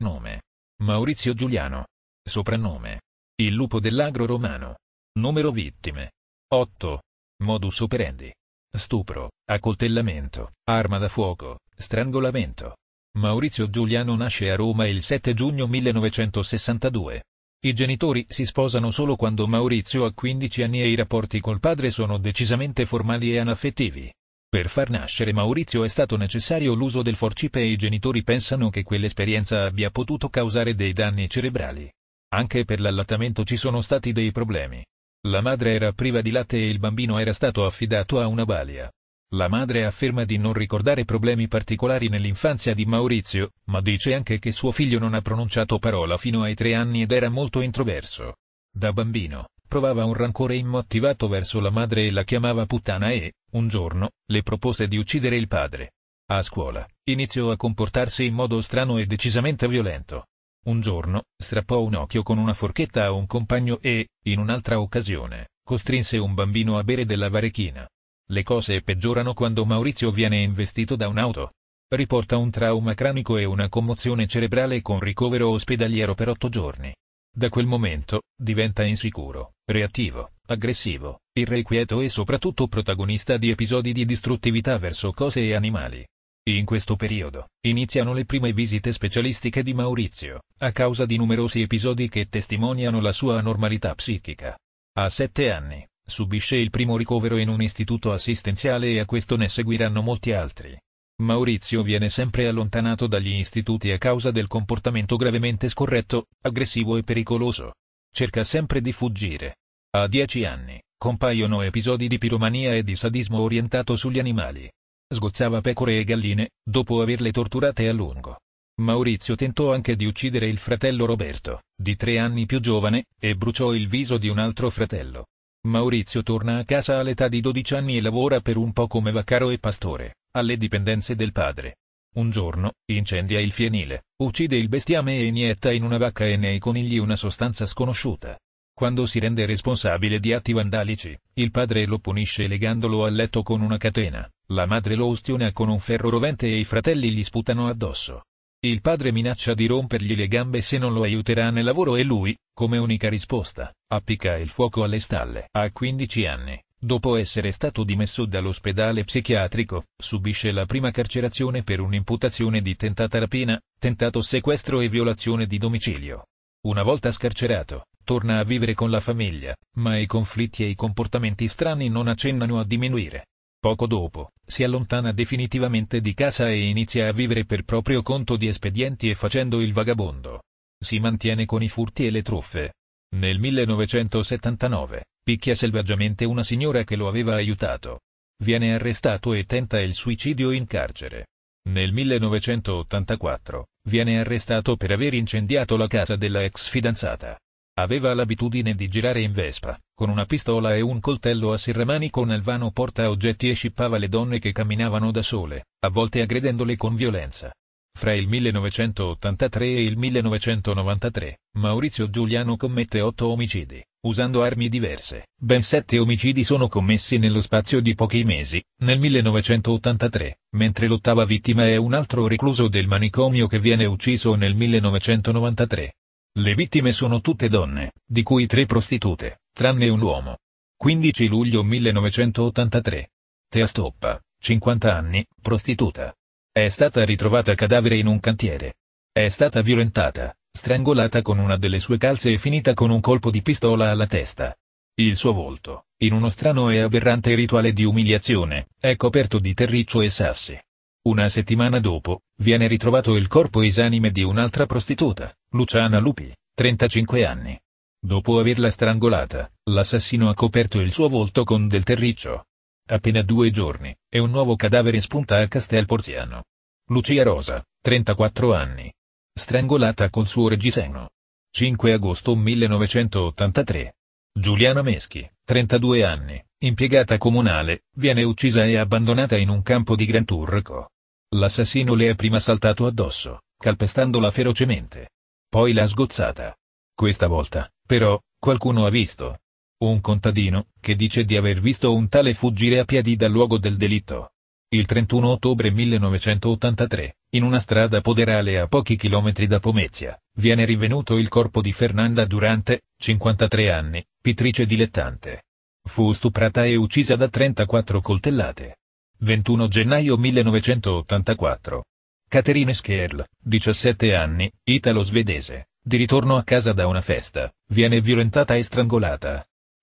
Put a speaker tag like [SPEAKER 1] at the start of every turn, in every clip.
[SPEAKER 1] Nome. Maurizio Giuliano. Soprannome. Il lupo dell'agro romano. Numero vittime. 8. Modus operandi. Stupro, accoltellamento, arma da fuoco, strangolamento. Maurizio Giuliano nasce a Roma il 7 giugno 1962. I genitori si sposano solo quando Maurizio ha 15 anni e i rapporti col padre sono decisamente formali e anaffettivi. Per far nascere Maurizio è stato necessario l'uso del forcipe e i genitori pensano che quell'esperienza abbia potuto causare dei danni cerebrali. Anche per l'allattamento ci sono stati dei problemi. La madre era priva di latte e il bambino era stato affidato a una balia. La madre afferma di non ricordare problemi particolari nell'infanzia di Maurizio, ma dice anche che suo figlio non ha pronunciato parola fino ai tre anni ed era molto introverso. Da bambino, provava un rancore immotivato verso la madre e la chiamava puttana e, un giorno, le propose di uccidere il padre. A scuola, iniziò a comportarsi in modo strano e decisamente violento. Un giorno, strappò un occhio con una forchetta a un compagno e, in un'altra occasione, costrinse un bambino a bere della varechina. Le cose peggiorano quando Maurizio viene investito da un'auto. Riporta un trauma cranico e una commozione cerebrale con ricovero ospedaliero per otto giorni. Da quel momento, diventa insicuro, reattivo, aggressivo, irrequieto e soprattutto protagonista di episodi di distruttività verso cose e animali. In questo periodo, iniziano le prime visite specialistiche di Maurizio, a causa di numerosi episodi che testimoniano la sua anormalità psichica. A sette anni, subisce il primo ricovero in un istituto assistenziale e a questo ne seguiranno molti altri. Maurizio viene sempre allontanato dagli istituti a causa del comportamento gravemente scorretto, aggressivo e pericoloso, cerca sempre di fuggire. A dieci anni, compaiono episodi di piromania e di sadismo orientato sugli animali. Sgozzava pecore e galline, dopo averle torturate a lungo. Maurizio tentò anche di uccidere il fratello Roberto, di tre anni più giovane, e bruciò il viso di un altro fratello. Maurizio torna a casa all'età di 12 anni e lavora per un po' come vaccaro e pastore, alle dipendenze del padre. Un giorno, incendia il fienile, uccide il bestiame e inietta in una vacca e nei conigli una sostanza sconosciuta. Quando si rende responsabile di atti vandalici, il padre lo punisce legandolo al letto con una catena, la madre lo ustiona con un ferro rovente e i fratelli gli sputano addosso. Il padre minaccia di rompergli le gambe se non lo aiuterà nel lavoro e lui, come unica risposta, appicca il fuoco alle stalle. A 15 anni, dopo essere stato dimesso dall'ospedale psichiatrico, subisce la prima carcerazione per un'imputazione di tentata rapina, tentato sequestro e violazione di domicilio. Una volta scarcerato, torna a vivere con la famiglia, ma i conflitti e i comportamenti strani non accennano a diminuire. Poco dopo, si allontana definitivamente di casa e inizia a vivere per proprio conto di espedienti e facendo il vagabondo. Si mantiene con i furti e le truffe. Nel 1979, Picchia selvaggiamente una signora che lo aveva aiutato. Viene arrestato e tenta il suicidio in carcere. Nel 1984, viene arrestato per aver incendiato la casa della ex fidanzata. Aveva l'abitudine di girare in Vespa, con una pistola e un coltello a serramanico con alvano porta oggetti e scippava le donne che camminavano da sole, a volte aggredendole con violenza. Fra il 1983 e il 1993, Maurizio Giuliano commette otto omicidi, usando armi diverse. Ben sette omicidi sono commessi nello spazio di pochi mesi, nel 1983, mentre l'ottava vittima è un altro recluso del manicomio che viene ucciso nel 1993. Le vittime sono tutte donne, di cui tre prostitute, tranne un uomo. 15 luglio 1983. Tea Stoppa, 50 anni, prostituta. È stata ritrovata cadavere in un cantiere. È stata violentata, strangolata con una delle sue calze e finita con un colpo di pistola alla testa. Il suo volto, in uno strano e aberrante rituale di umiliazione, è coperto di terriccio e sassi. Una settimana dopo, viene ritrovato il corpo esanime di un'altra prostituta, Luciana Lupi, 35 anni. Dopo averla strangolata, l'assassino ha coperto il suo volto con del terriccio, appena due giorni, e un nuovo cadavere spunta a Castel Porziano. Lucia Rosa, 34 anni. Strangolata col suo reggiseno. 5 agosto 1983. Giuliana Meschi, 32 anni, impiegata comunale, viene uccisa e abbandonata in un campo di Gran Turco. L'assassino le è prima saltato addosso, calpestandola ferocemente. Poi l'ha sgozzata. Questa volta, però, qualcuno ha visto. Un contadino, che dice di aver visto un tale fuggire a piedi dal luogo del delitto. Il 31 ottobre 1983, in una strada poderale a pochi chilometri da Pomezia, viene rivenuto il corpo di Fernanda Durante, 53 anni, pittrice dilettante. Fu stuprata e uccisa da 34 coltellate. 21 gennaio 1984. Caterine Scherl, 17 anni, italo-svedese, di ritorno a casa da una festa, viene violentata e strangolata.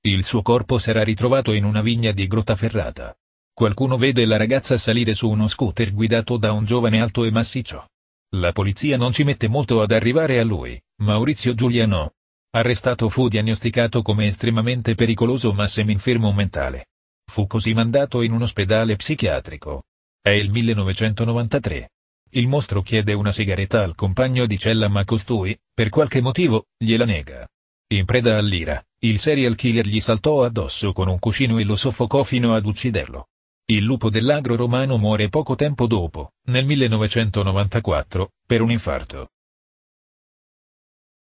[SPEAKER 1] Il suo corpo sarà ritrovato in una vigna di Grottaferrata. Qualcuno vede la ragazza salire su uno scooter guidato da un giovane alto e massiccio. La polizia non ci mette molto ad arrivare a lui, Maurizio Giuliano. Arrestato fu diagnosticato come estremamente pericoloso ma seminfermo mentale. Fu così mandato in un ospedale psichiatrico. È il 1993. Il mostro chiede una sigaretta al compagno di cella ma costui, per qualche motivo, gliela nega. In preda all'ira, il serial killer gli saltò addosso con un cuscino e lo soffocò fino ad ucciderlo. Il lupo dell'agro romano muore poco tempo dopo, nel 1994, per un infarto.